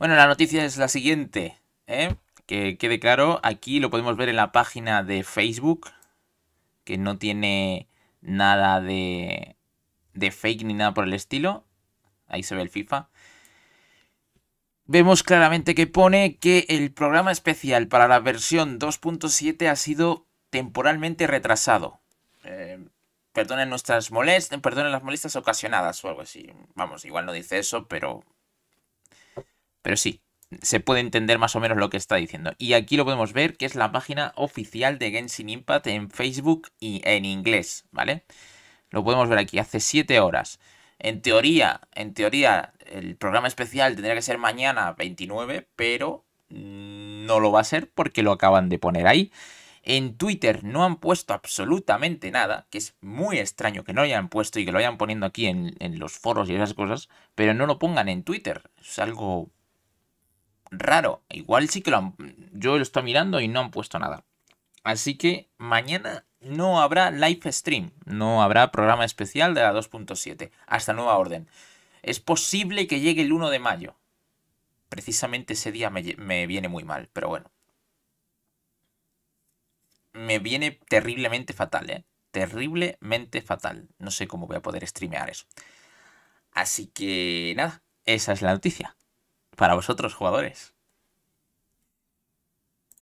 Bueno, la noticia es la siguiente, ¿eh? que quede claro, aquí lo podemos ver en la página de Facebook, que no tiene nada de, fake ni nada por el estilo. Ahí se ve el FIFA. Vemos claramente que pone que el programa especial para la versión 2.7 ha sido temporalmente retrasado. Eh, perdonen nuestras perdonen las molestias ocasionadas o algo así. Vamos, igual no dice eso, pero pero sí, se puede entender más o menos lo que está diciendo. Y aquí lo podemos ver, que es la página oficial de Genshin Impact en Facebook y en inglés, ¿vale? Lo podemos ver aquí, hace 7 horas. En teoría, en teoría, el programa especial tendría que ser mañana 29, pero mm, no lo va a ser porque lo acaban de poner ahí. En Twitter no han puesto absolutamente nada, que es muy extraño que no lo hayan puesto y que lo hayan poniendo aquí en, en los foros y esas cosas, pero no lo pongan en Twitter. Es algo raro. Igual sí que lo han, yo lo estoy mirando y no han puesto nada. Así que mañana no habrá live stream, no habrá programa especial de la 2.7, hasta nueva orden. Es posible que llegue el 1 de mayo. Precisamente ese día me, me viene muy mal, pero bueno. Me viene terriblemente fatal, ¿eh? Terriblemente fatal. No sé cómo voy a poder streamear eso. Así que nada, esa es la noticia para vosotros, jugadores.